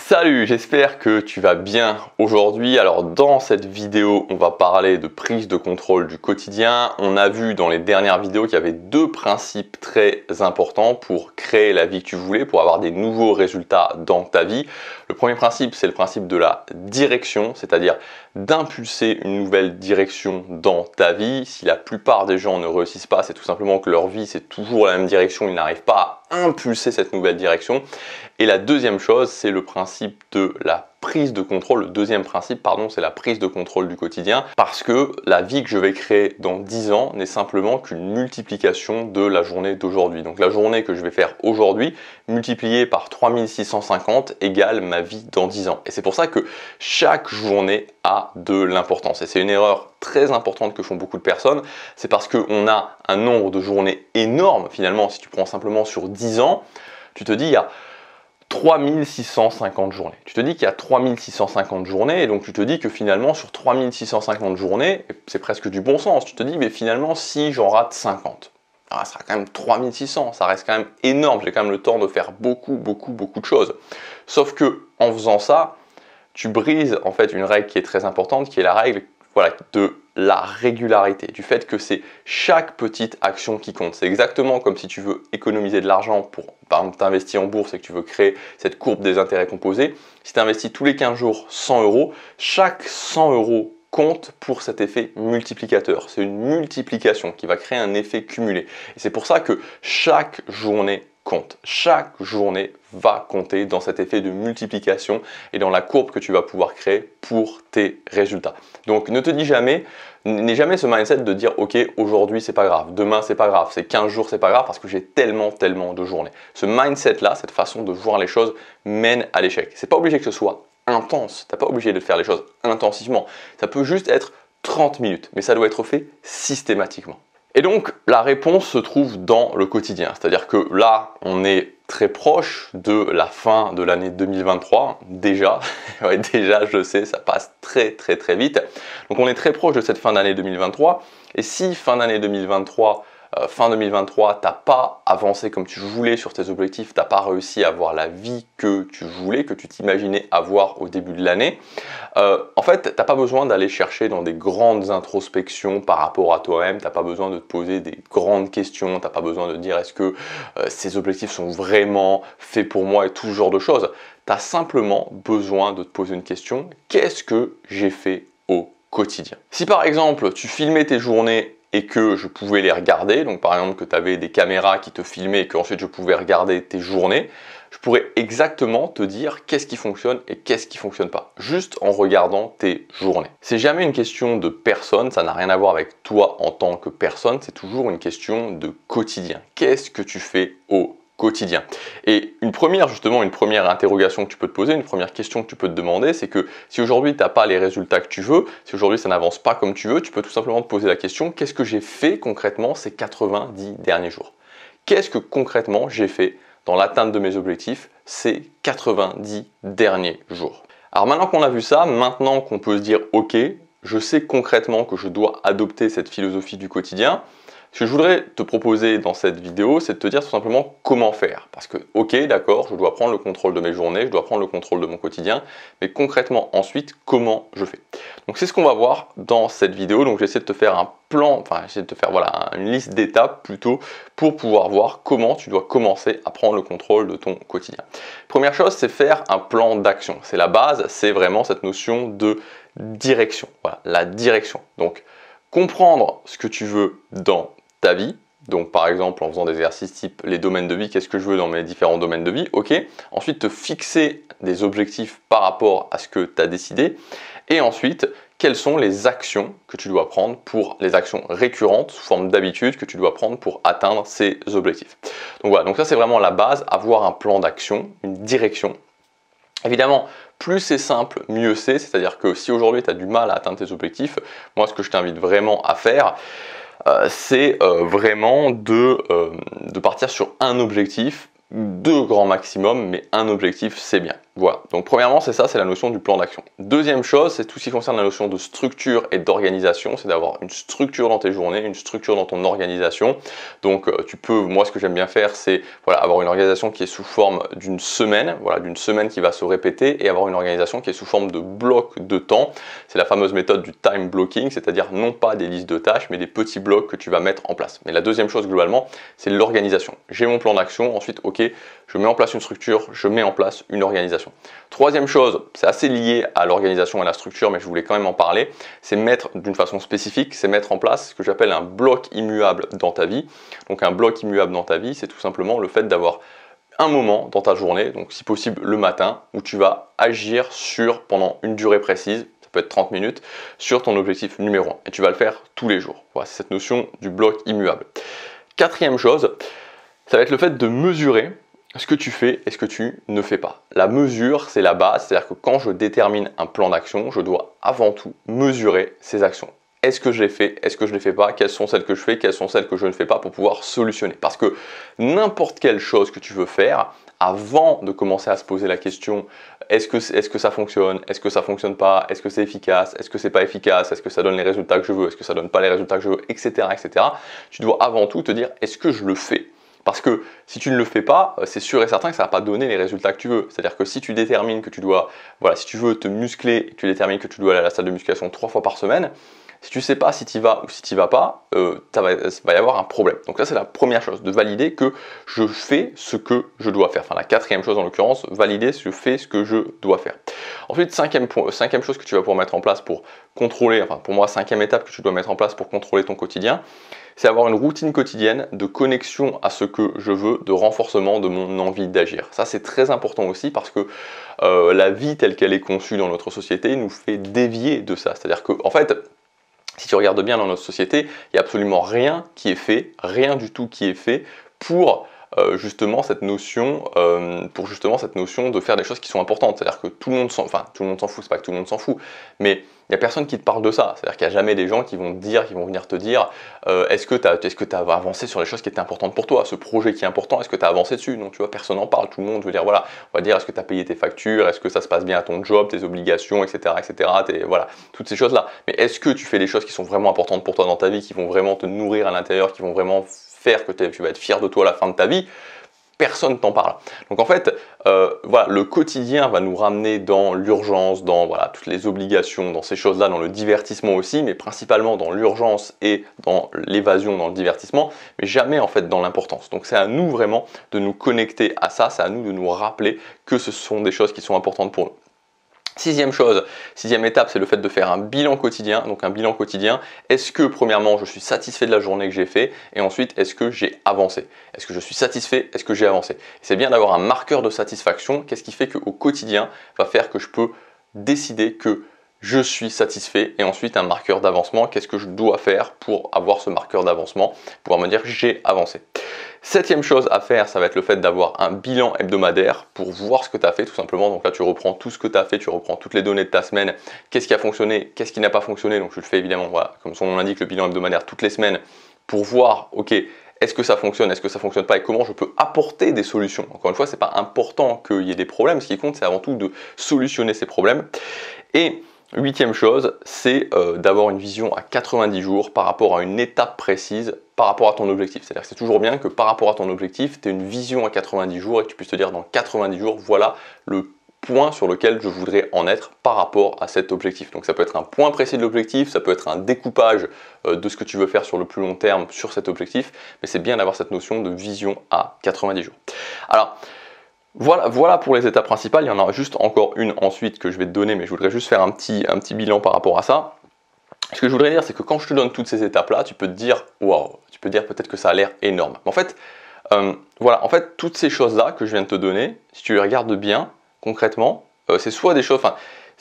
Salut, j'espère que tu vas bien aujourd'hui. Alors dans cette vidéo, on va parler de prise de contrôle du quotidien. On a vu dans les dernières vidéos qu'il y avait deux principes très importants pour créer la vie que tu voulais, pour avoir des nouveaux résultats dans ta vie. Le premier principe, c'est le principe de la direction, c'est-à-dire d'impulser une nouvelle direction dans ta vie. Si la plupart des gens ne réussissent pas, c'est tout simplement que leur vie, c'est toujours la même direction, ils n'arrivent pas à impulser cette nouvelle direction. Et la deuxième chose, c'est le principe de la prise de contrôle, le deuxième principe, pardon, c'est la prise de contrôle du quotidien, parce que la vie que je vais créer dans 10 ans n'est simplement qu'une multiplication de la journée d'aujourd'hui. Donc la journée que je vais faire aujourd'hui, multipliée par 3650, égale ma vie dans 10 ans. Et c'est pour ça que chaque journée a de l'importance. Et c'est une erreur très importante que font beaucoup de personnes, c'est parce qu'on a un nombre de journées énorme, finalement, si tu prends simplement sur 10 ans, tu te dis, il y a 3650 journées. Tu te dis qu'il y a 3650 journées, et donc tu te dis que finalement, sur 3650 journées, c'est presque du bon sens, tu te dis, mais finalement, si j'en rate 50, ah, ça sera quand même 3600, ça reste quand même énorme, j'ai quand même le temps de faire beaucoup, beaucoup, beaucoup de choses. Sauf que, en faisant ça, tu brises en fait une règle qui est très importante, qui est la règle voilà, de la régularité, du fait que c'est chaque petite action qui compte. C'est exactement comme si tu veux économiser de l'argent pour, par exemple, t'investir en bourse et que tu veux créer cette courbe des intérêts composés. Si tu investis tous les 15 jours 100 euros, chaque 100 euros compte pour cet effet multiplicateur. C'est une multiplication qui va créer un effet cumulé. c'est pour ça que chaque journée compte. Chaque journée va compter dans cet effet de multiplication et dans la courbe que tu vas pouvoir créer pour tes résultats. Donc ne te dis jamais, n'ai jamais ce mindset de dire ok aujourd'hui c'est pas grave, demain c'est pas grave, c'est 15 jours c'est pas grave parce que j'ai tellement tellement de journées. Ce mindset là, cette façon de voir les choses mène à l'échec. C'est pas obligé que ce soit intense, t'as pas obligé de faire les choses intensivement. Ça peut juste être 30 minutes, mais ça doit être fait systématiquement. Et donc la réponse se trouve dans le quotidien, c'est-à-dire que là on est très proche de la fin de l'année 2023 déjà, déjà je sais ça passe très très très vite, donc on est très proche de cette fin d'année 2023 et si fin d'année 2023 euh, fin 2023, tu n'as pas avancé comme tu voulais sur tes objectifs, tu n'as pas réussi à avoir la vie que tu voulais, que tu t'imaginais avoir au début de l'année, euh, en fait, tu n'as pas besoin d'aller chercher dans des grandes introspections par rapport à toi-même, t'as pas besoin de te poser des grandes questions, t'as pas besoin de dire est-ce que euh, ces objectifs sont vraiment faits pour moi et tout ce genre de choses. Tu as simplement besoin de te poser une question, qu'est-ce que j'ai fait au quotidien. Si par exemple tu filmais tes journées et que je pouvais les regarder, donc par exemple que tu avais des caméras qui te filmaient et que ensuite je pouvais regarder tes journées, je pourrais exactement te dire qu'est-ce qui fonctionne et qu'est-ce qui fonctionne pas, juste en regardant tes journées. C'est jamais une question de personne, ça n'a rien à voir avec toi en tant que personne, c'est toujours une question de quotidien. Qu'est-ce que tu fais au quotidien. Et une première, justement, une première interrogation que tu peux te poser, une première question que tu peux te demander, c'est que si aujourd'hui tu n'as pas les résultats que tu veux, si aujourd'hui ça n'avance pas comme tu veux, tu peux tout simplement te poser la question, qu'est-ce que j'ai fait concrètement ces 90 derniers jours Qu'est-ce que concrètement j'ai fait dans l'atteinte de mes objectifs ces 90 derniers jours Alors maintenant qu'on a vu ça, maintenant qu'on peut se dire, ok, je sais concrètement que je dois adopter cette philosophie du quotidien, ce que je voudrais te proposer dans cette vidéo, c'est de te dire tout simplement comment faire. Parce que, ok, d'accord, je dois prendre le contrôle de mes journées, je dois prendre le contrôle de mon quotidien, mais concrètement ensuite, comment je fais Donc c'est ce qu'on va voir dans cette vidéo. Donc j'essaie de te faire un plan, enfin j'essaie de te faire voilà, une liste d'étapes plutôt pour pouvoir voir comment tu dois commencer à prendre le contrôle de ton quotidien. Première chose, c'est faire un plan d'action. C'est la base, c'est vraiment cette notion de direction. Voilà, la direction. Donc comprendre ce que tu veux dans ta vie. Donc par exemple en faisant des exercices type les domaines de vie, qu'est-ce que je veux dans mes différents domaines de vie, ok. Ensuite te fixer des objectifs par rapport à ce que tu as décidé. Et ensuite, quelles sont les actions que tu dois prendre pour les actions récurrentes sous forme d'habitude que tu dois prendre pour atteindre ces objectifs. Donc voilà, donc ça c'est vraiment la base, avoir un plan d'action, une direction. Évidemment, plus c'est simple, mieux c'est, c'est-à-dire que si aujourd'hui tu as du mal à atteindre tes objectifs, moi ce que je t'invite vraiment à faire, euh, c'est euh, vraiment euh, de, partir sur un objectif, deux grands maximum, mais un objectif c'est bien. Voilà, donc premièrement c'est ça, c'est la notion du plan d'action. Deuxième chose, c'est tout ce qui concerne la notion de structure et d'organisation, c'est d'avoir une structure dans tes journées, une structure dans ton organisation. Donc euh, tu peux, moi ce que j'aime bien faire, c'est voilà, avoir une organisation qui est sous forme d'une semaine, voilà, d'une semaine qui va se répéter, et avoir une organisation qui est sous forme de blocs de temps. C'est la fameuse méthode du time blocking, c'est-à-dire non pas des listes de tâches, mais des petits blocs que tu vas mettre en place. Mais la deuxième chose globalement, c'est l'organisation. J'ai mon plan d'action, ensuite ok, je mets en place une structure, je mets en place une organisation. Troisième chose, c'est assez lié à l'organisation et à la structure, mais je voulais quand même en parler, c'est mettre d'une façon spécifique, c'est mettre en place ce que j'appelle un bloc immuable dans ta vie. Donc un bloc immuable dans ta vie, c'est tout simplement le fait d'avoir un moment dans ta journée, donc si possible le matin, où tu vas agir sur, pendant une durée précise, ça peut être 30 minutes, sur ton objectif numéro 1. Et tu vas le faire tous les jours. Voilà, c'est cette notion du bloc immuable. Quatrième chose, ça va être le fait de mesurer ce que tu fais est ce que tu ne fais pas. La mesure, c'est la base, c'est-à-dire que quand je détermine un plan d'action, je dois avant tout mesurer ces actions. Est-ce que je les fais Est-ce que je ne les fais pas Quelles sont celles que je fais Quelles sont celles que je ne fais pas pour pouvoir solutionner Parce que n'importe quelle chose que tu veux faire, avant de commencer à se poser la question est-ce que, ça fonctionne Est-ce que ça fonctionne pas Est-ce que c'est efficace Est-ce que c'est pas efficace Est-ce que ça donne les résultats que je veux Est-ce que ça donne pas les résultats que je veux Etc. etc. Tu dois avant tout te dire est-ce que je le fais parce que si tu ne le fais pas, euh, c'est sûr et certain que ça ne va pas donner les résultats que tu veux. C'est-à-dire que si tu détermines que tu dois, voilà, si tu veux te muscler, tu détermines que tu dois aller à la salle de musculation trois fois par semaine, si tu sais pas si tu y vas ou si tu vas pas, euh, euh, va, y avoir un problème. Donc ça c'est la première chose, de valider que je fais ce que je dois faire. Enfin la quatrième chose en l'occurrence, valider si je fais ce que je dois faire. Ensuite, cinquième, euh, cinquième chose que tu vas pouvoir mettre en place pour contrôler, enfin pour moi cinquième étape que tu dois mettre en place pour contrôler ton quotidien, c'est avoir une routine quotidienne de connexion à ce que je veux, de renforcement de mon envie d'agir. Ça, c'est très important aussi parce que euh, la vie telle qu'elle est conçue dans notre société nous fait dévier de ça. C'est-à-dire que, en fait, si tu regardes bien dans notre société, il n'y a absolument rien qui est fait, rien du tout qui est fait pour euh, justement cette notion, euh, pour justement cette notion de faire des choses qui sont importantes. C'est-à-dire que tout le monde s'en, enfin tout le monde s'en fout, c'est pas que tout le monde s'en fout, mais il n'y a personne qui te parle de ça. C'est-à-dire qu'il n'y a jamais des gens qui vont dire, qui vont venir te dire euh, est-ce que tu as, as avancé sur les choses qui étaient importantes pour toi Ce projet qui est important, est-ce que tu as avancé dessus Non, tu vois, personne n'en parle. Tout le monde veut dire voilà, on va dire est-ce que tu as payé tes factures Est-ce que ça se passe bien à ton job, tes obligations, etc. etc. voilà, toutes ces choses-là. Mais est-ce que tu fais les choses qui sont vraiment importantes pour toi dans ta vie, qui vont vraiment te nourrir à l'intérieur, qui vont vraiment faire, que tu vas être fier de toi à la fin de ta vie, personne t'en parle. Donc en fait, euh, le quotidien va nous ramener dans l'urgence, dans toutes les obligations, dans ces choses-là, dans le divertissement aussi, mais principalement dans l'urgence et dans l'évasion, dans le divertissement, mais jamais en fait dans l'importance. Donc c'est à nous vraiment de nous connecter à ça, c'est à nous de nous rappeler que ce sont des choses qui sont importantes pour nous. Sixième chose, sixième étape, c'est le fait de faire un bilan quotidien. Donc un bilan quotidien, est-ce que premièrement je suis satisfait de la journée que j'ai fait et ensuite est-ce que j'ai avancé Est-ce que je suis satisfait Est-ce que j'ai avancé C'est bien d'avoir un marqueur de satisfaction. Qu'est-ce qui fait qu'au quotidien va faire que je peux décider que je suis satisfait et ensuite un marqueur d'avancement, qu'est-ce que je dois faire pour avoir ce marqueur d'avancement, pouvoir me dire j'ai avancé. Septième chose à faire, ça va être le fait d'avoir un bilan hebdomadaire pour voir ce que tu as fait tout simplement. Donc là, tu reprends tout ce que tu as fait, tu reprends toutes les données de ta semaine, qu'est-ce qui a fonctionné, qu'est-ce qui n'a pas fonctionné. Donc je le fais évidemment, voilà, comme son nom l'indique, le bilan hebdomadaire toutes les semaines pour voir, ok, est-ce que ça fonctionne, est-ce que ça fonctionne pas et comment je peux apporter des solutions. Encore une fois, ce n'est pas important qu'il y ait des problèmes, ce qui compte c'est avant tout de solutionner ces problèmes. Et Huitième chose, c'est euh, d'avoir une vision à 90 jours par rapport à une étape précise par rapport à ton objectif. C'est-à-dire que c'est toujours bien que par rapport à ton objectif, tu aies une vision à 90 jours et que tu puisses te dire dans 90 jours, voilà le point sur lequel je voudrais en être par rapport à cet objectif. Donc ça peut être un point précis de l'objectif, ça peut être un découpage euh, de ce que tu veux faire sur le plus long terme sur cet objectif, mais c'est bien d'avoir cette notion de vision à 90 jours. Alors, voilà, voilà pour les étapes principales. Il y en a juste encore une ensuite que je vais te donner, mais je voudrais juste faire un petit, bilan par rapport à ça. Ce que je voudrais dire, c'est que quand je te donne toutes ces étapes-là, tu peux te dire, waouh, tu peux dire peut-être que ça a l'air énorme. en fait, euh, voilà, en fait, toutes ces choses-là que je viens de te donner, si tu les regardes bien, concrètement, euh, c'est soit des choses,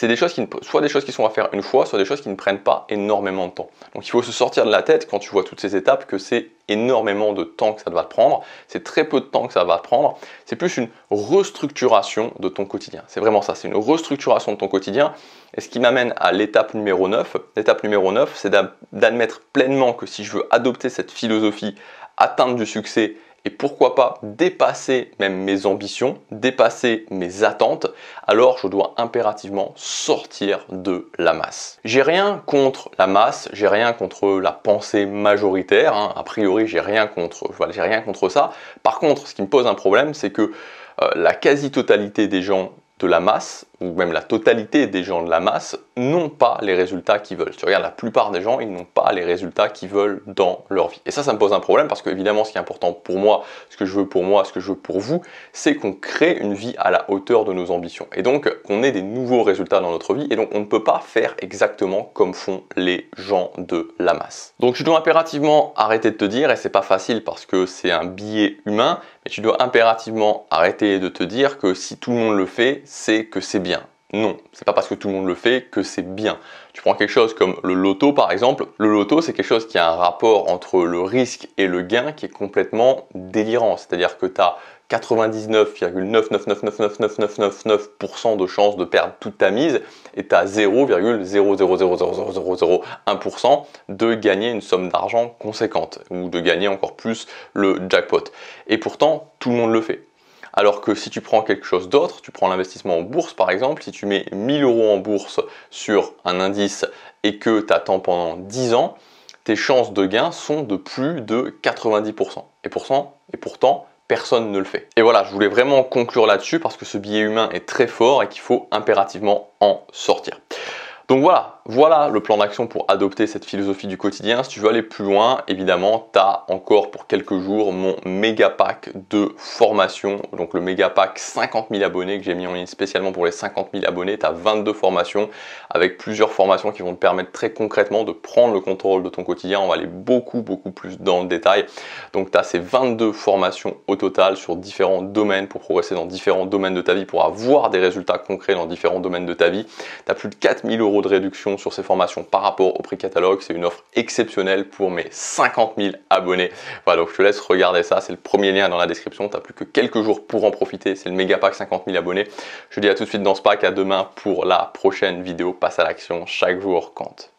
c'est des choses qui soit des choses qui sont à faire une fois, soit des choses qui ne prennent pas énormément de temps. Donc il faut se sortir de la tête quand tu vois toutes ces étapes que c'est énormément de temps que ça va te prendre, c'est très peu de temps que ça va te prendre, c'est plus une restructuration de ton quotidien. C'est vraiment ça, c'est une restructuration de ton quotidien. Et ce qui m'amène à l'étape numéro 9, l'étape numéro 9, c'est d'admettre pleinement que si je veux adopter cette philosophie, atteindre du succès et pourquoi pas dépasser même mes ambitions, dépasser mes attentes, alors je dois impérativement sortir de la masse. J'ai rien contre la masse, j'ai rien contre la pensée majoritaire, hein. a priori j'ai rien contre, rien contre ça. Par contre, ce qui me pose un problème, c'est que euh, la quasi-totalité des gens de la masse ou même la totalité des gens de la masse, n'ont pas les résultats qu'ils veulent. Tu regardes la plupart des gens, ils n'ont pas les résultats qu'ils veulent dans leur vie. Et ça, ça me pose un problème parce que évidemment, ce qui est important pour moi, ce que je veux pour moi, ce que je veux pour vous, c'est qu'on crée une vie à la hauteur de nos ambitions. Et donc, qu'on ait des nouveaux résultats dans notre vie. Et donc, on ne peut pas faire exactement comme font les gens de la masse. Donc, tu dois impérativement arrêter de te dire, et c'est pas facile parce que c'est un biais humain, mais tu dois impérativement arrêter de te dire que si tout le monde le fait, c'est que c'est bien non, c'est pas parce que tout le monde le fait que c'est bien. Tu prends quelque chose comme le loto par exemple. Le loto, c'est quelque chose qui a un rapport entre le risque et le gain qui est complètement délirant. C'est-à-dire que tu as 99,99999999% de chances de perdre toute ta mise et tu as 0,0000001% de gagner une somme d'argent conséquente ou de gagner encore plus le jackpot. Et pourtant, tout le monde le fait. Alors que si tu prends quelque chose d'autre, tu prends l'investissement en bourse par exemple, si tu mets 1000 euros en bourse sur un indice et que tu attends pendant 10 ans, tes chances de gain sont de plus de 90%. Et, et pourtant, personne ne le fait. Et voilà, je voulais vraiment conclure là-dessus parce que ce billet humain est très fort et qu'il faut impérativement en sortir. Donc voilà, voilà le plan d'action pour adopter cette philosophie du quotidien. Si tu veux aller plus loin, évidemment, tu as encore pour quelques jours mon méga pack de formation. Donc le méga pack 50 000 abonnés que j'ai mis en ligne spécialement pour les 50 000 abonnés. Tu as 22 formations avec plusieurs formations qui vont te permettre très concrètement de prendre le contrôle de ton quotidien. On va aller beaucoup, beaucoup plus dans le détail. Donc tu as ces 22 formations au total sur différents domaines pour progresser dans différents domaines de ta vie, pour avoir des résultats concrets dans différents domaines de ta vie. Tu as plus de 4000 euros de réduction sur ces formations par rapport au prix catalogue. C'est une offre exceptionnelle pour mes 50 000 abonnés. Voilà, donc je te laisse regarder ça. C'est le premier lien dans la description. Tu n'as plus que quelques jours pour en profiter. C'est le méga pack 50 000 abonnés. Je te dis à tout de suite dans ce pack. À demain pour la prochaine vidéo. Passe à l'action. Chaque jour compte.